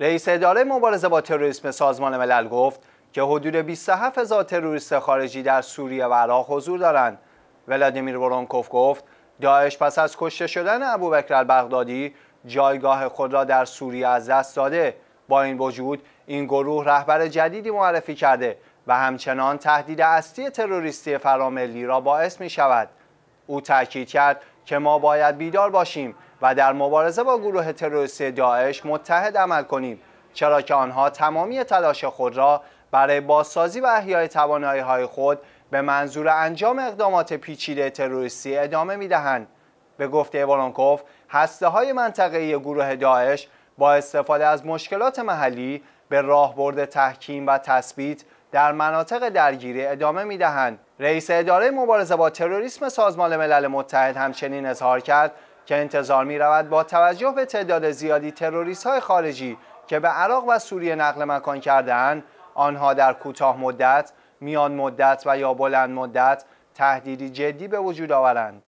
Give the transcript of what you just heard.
رئیس اداره مبارزه با تروریسم سازمان ملل گفت که حدود 27 هزار تروریست خارجی در سوریه و عراق حضور دارند. ولادیمیر برونکوف گفت داعش پس از کشته شدن ابوبکر البغدادی جایگاه خود را در سوریه از دست داده با این وجود این گروه رهبر جدیدی معرفی کرده و همچنان تهدید اصلی تروریستی فراملی را باعث می شود او تاکید کرد که ما باید بیدار باشیم و در مبارزه با گروه تروریستی داعش متحد عمل کنیم چرا که آنها تمامی تلاش خود را برای بازسازی و احیای توانایی های خود به منظور انجام اقدامات پیچیده تروریستی ادامه می دهند. به گفته ورانکوف هسته های منطقه گروه داعش با استفاده از مشکلات محلی به راهبرد تحکیم و تثبیت در مناطق درگیری ادامه می دهند. رئیس اداره مبارزه با تروریسم سازمان ملل متحد همچنین اظهار کرد که انتظار می رود با توجه به تعداد زیادی تروریست های خارجی که به عراق و سوریه نقل مکان کردهاند آنها در کوتاه مدت، میان مدت و یا بلند مدت تهدیدی جدی به وجود آورند.